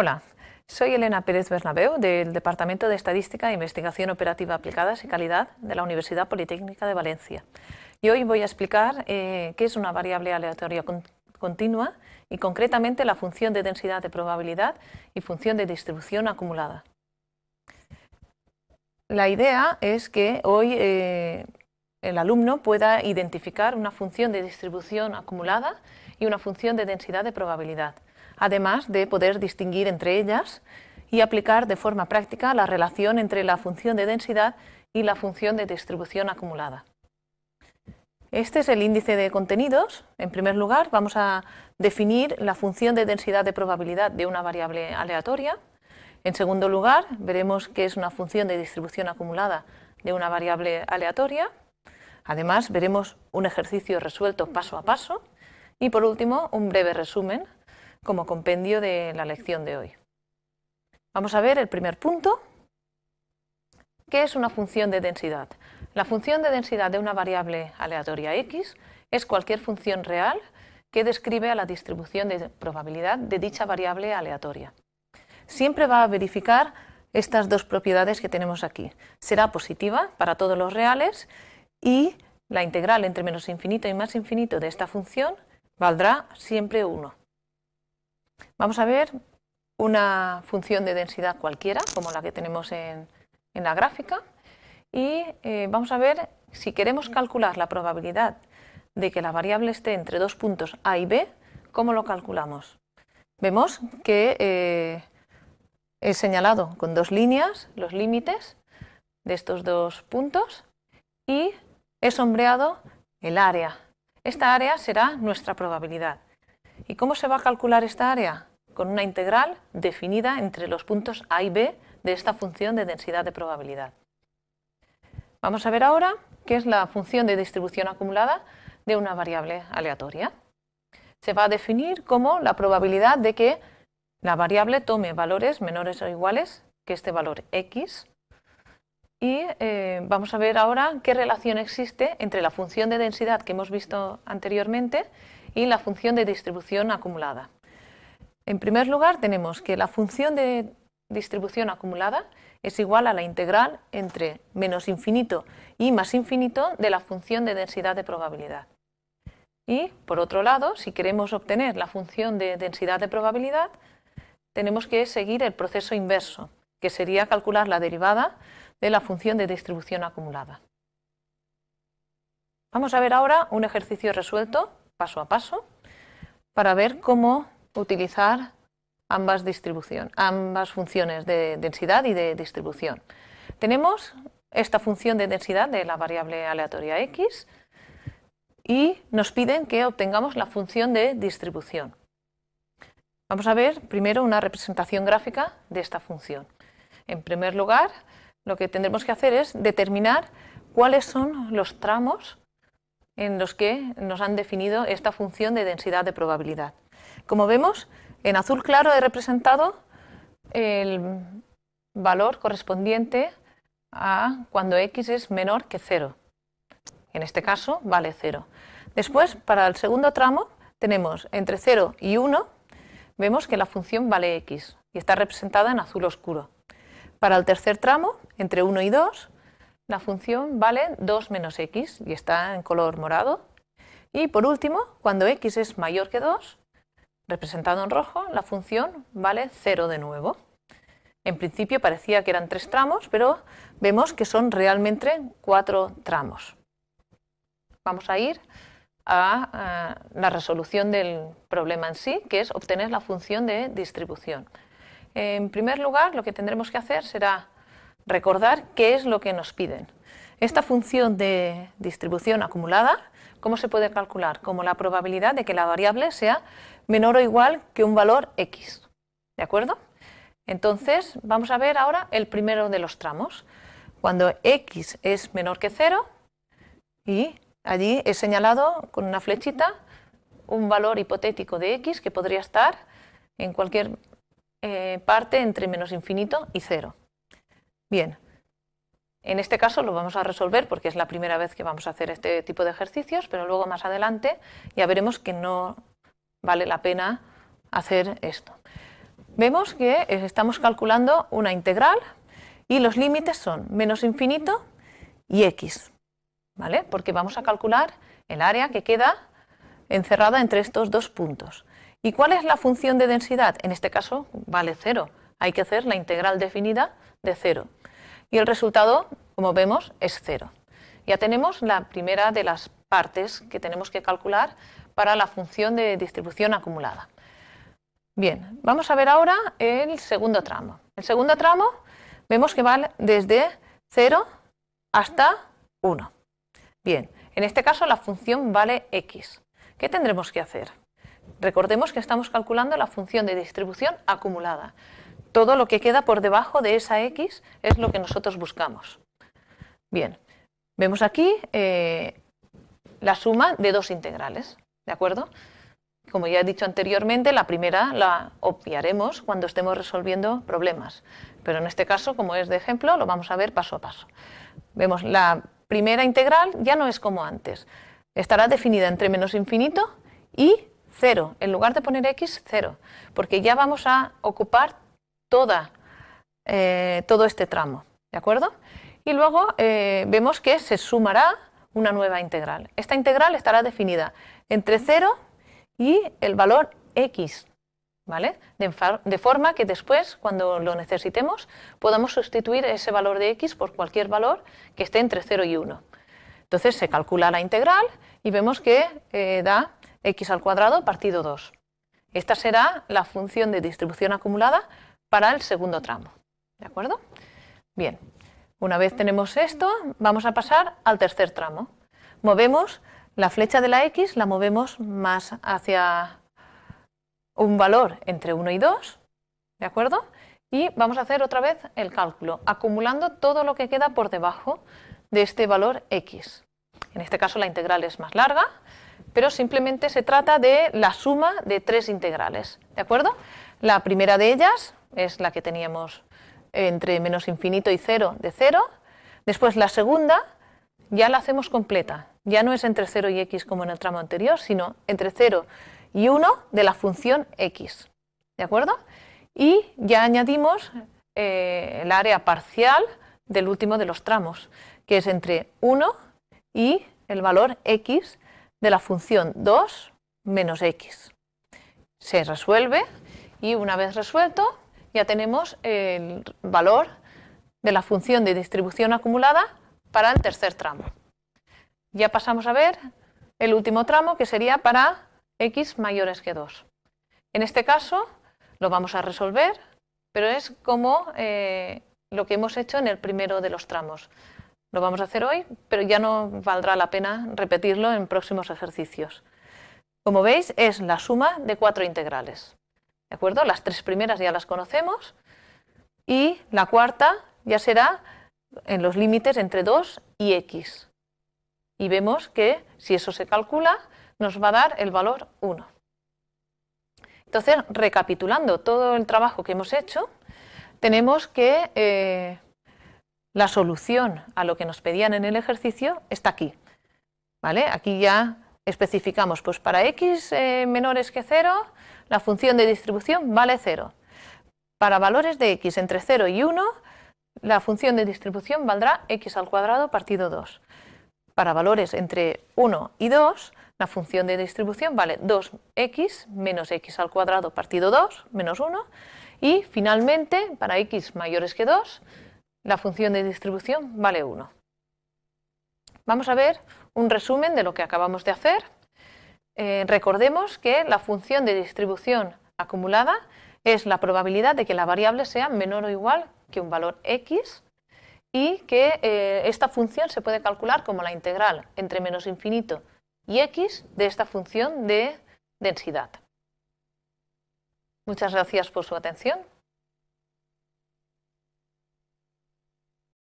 Hola, soy Elena Pérez Bernabeu del Departamento de Estadística, e Investigación Operativa Aplicadas y Calidad de la Universidad Politécnica de Valencia. Y hoy voy a explicar eh, qué es una variable aleatoria continua y concretamente la función de densidad de probabilidad y función de distribución acumulada. La idea es que hoy eh, el alumno pueda identificar una función de distribución acumulada y una función de densidad de probabilidad además de poder distinguir entre ellas y aplicar de forma práctica la relación entre la función de densidad y la función de distribución acumulada. Este es el índice de contenidos. En primer lugar, vamos a definir la función de densidad de probabilidad de una variable aleatoria. En segundo lugar, veremos qué es una función de distribución acumulada de una variable aleatoria. Además, veremos un ejercicio resuelto paso a paso. Y por último, un breve resumen como compendio de la lección de hoy. Vamos a ver el primer punto. ¿Qué es una función de densidad? La función de densidad de una variable aleatoria x es cualquier función real que describe a la distribución de probabilidad de dicha variable aleatoria. Siempre va a verificar estas dos propiedades que tenemos aquí. Será positiva para todos los reales y la integral entre menos infinito y más infinito de esta función valdrá siempre 1. Vamos a ver una función de densidad cualquiera, como la que tenemos en, la gráfica, y eh, vamos a ver si queremos calcular la probabilidad de que la variable esté entre dos puntos A y B, ¿cómo lo calculamos? Vemos que eh, he señalado con dos líneas los límites de estos dos puntos y he sombreado el área. Esta área será nuestra probabilidad. ¿Y cómo se va a calcular esta área? Con una integral definida entre los puntos A y B de esta función de densidad de probabilidad. Vamos a ver ahora qué es la función de distribución acumulada de una variable aleatoria. Se va a definir como la probabilidad de que la variable tome valores menores o iguales que este valor x. Y eh, vamos a ver ahora qué relación existe entre la función de densidad que hemos visto anteriormente y la función de distribución acumulada. En primer lugar, tenemos que la función de distribución acumulada es igual a la integral entre menos infinito y más infinito de la función de densidad de probabilidad. Y, por otro lado, si queremos obtener la función de densidad de probabilidad, tenemos que seguir el proceso inverso, que sería calcular la derivada de la función de distribución acumulada. Vamos a ver ahora un ejercicio resuelto paso a paso para ver cómo utilizar ambas, ambas funciones de densidad y de distribución. Tenemos esta función de densidad de la variable aleatoria x y nos piden que obtengamos la función de distribución. Vamos a ver primero una representación gráfica de esta función. En primer lugar, lo que tendremos que hacer es determinar cuáles son los tramos en los que nos han definido esta función de densidad de probabilidad. Como vemos, en azul claro he representado el valor correspondiente a cuando x es menor que 0. En este caso vale 0. Después, para el segundo tramo, tenemos entre 0 y 1, vemos que la función vale x y está representada en azul oscuro. Para el tercer tramo, entre 1 y 2, la función vale 2 menos x y está en color morado. Y por último, cuando x es mayor que 2, representado en rojo, la función vale 0 de nuevo. En principio parecía que eran tres tramos, pero vemos que son realmente cuatro tramos. Vamos a ir a, a la resolución del problema en sí, que es obtener la función de distribución. En primer lugar, lo que tendremos que hacer será recordar qué es lo que nos piden. Esta función de distribución acumulada, ¿cómo se puede calcular? Como la probabilidad de que la variable sea menor o igual que un valor x. ¿De acuerdo? Entonces, vamos a ver ahora el primero de los tramos. Cuando x es menor que 0 y allí he señalado con una flechita un valor hipotético de x que podría estar en cualquier eh, parte entre menos infinito y 0. Bien, en este caso lo vamos a resolver porque es la primera vez que vamos a hacer este tipo de ejercicios, pero luego más adelante ya veremos que no vale la pena hacer esto. Vemos que estamos calculando una integral y los límites son menos infinito y x, ¿vale? Porque vamos a calcular el área que queda encerrada entre estos dos puntos. ¿Y cuál es la función de densidad? En este caso vale cero, Hay que hacer la integral definida de cero, y el resultado, como vemos, es cero. Ya tenemos la primera de las partes que tenemos que calcular para la función de distribución acumulada. Bien, vamos a ver ahora el segundo tramo. El segundo tramo vemos que va desde 0 hasta 1. Bien, en este caso la función vale x. ¿Qué tendremos que hacer? Recordemos que estamos calculando la función de distribución acumulada. Todo lo que queda por debajo de esa X es lo que nosotros buscamos. Bien, vemos aquí eh, la suma de dos integrales, ¿de acuerdo? Como ya he dicho anteriormente, la primera la obviaremos cuando estemos resolviendo problemas, pero en este caso, como es de ejemplo, lo vamos a ver paso a paso. Vemos, la primera integral ya no es como antes, estará definida entre menos infinito y cero, En lugar de poner x, cero, porque ya vamos a ocupar toda, eh, todo este tramo. ¿De acuerdo? Y luego eh, vemos que se sumará una nueva integral. Esta integral estará definida entre 0 y el valor x, ¿vale? De, forma que después, cuando lo necesitemos, podamos sustituir ese valor de x por cualquier valor que esté entre 0 y 1. Entonces se calcula la integral y vemos que eh, da x al cuadrado partido 2. Esta será la función de distribución acumulada para el segundo tramo. ¿De acuerdo? Bien, una vez tenemos esto, vamos a pasar al tercer tramo. Movemos la flecha de la X, la movemos más hacia un valor entre 1 y 2, ¿de acuerdo? Y vamos a hacer otra vez el cálculo, acumulando todo lo que queda por debajo de este valor X. En este caso la integral es más larga, pero simplemente se trata de la suma de tres integrales, ¿de acuerdo? La primera de ellas es la que teníamos entre menos infinito y cero de cero. Después la segunda ya la hacemos completa. Ya no es entre 0 y x como en el tramo anterior, sino entre 0 y 1 de la función x. ¿De acuerdo? Y ya añadimos eh, el área parcial del último de los tramos, que es entre 1 y el valor x de la función 2 menos x. Se resuelve y una vez resuelto ya tenemos el valor de la función de distribución acumulada para el tercer tramo. Ya pasamos a ver el último tramo, que sería para x mayores que 2. En este caso lo vamos a resolver, pero es como eh, lo que hemos hecho en el primero de los tramos. Lo vamos a hacer hoy, pero ya no valdrá la pena repetirlo en próximos ejercicios. Como veis, es la suma de cuatro integrales acuerdo? Las tres primeras ya las conocemos. Y la cuarta ya será en los límites entre 2 y x. Y vemos que si eso se calcula, nos va a dar el valor 1. Entonces, recapitulando todo el trabajo que hemos hecho, tenemos que eh, la solución a lo que nos pedían en el ejercicio está aquí. ¿Vale? Aquí ya especificamos, pues para x eh, menores que 0, la función de distribución vale 0. Para valores de x entre 0 y 1, la función de distribución valdrá x al cuadrado partido 2. Para valores entre 1 y 2, la función de distribución vale 2x menos x al cuadrado partido 2 menos 1. Y finalmente, para x mayores que 2, la función de distribución vale 1. Vamos a ver un resumen de lo que acabamos de hacer. Eh, recordemos que la función de distribución acumulada es la probabilidad de que la variable sea menor o igual que un valor x y que eh, esta función se puede calcular como la integral entre menos infinito y x de esta función de densidad. Muchas gracias por su atención.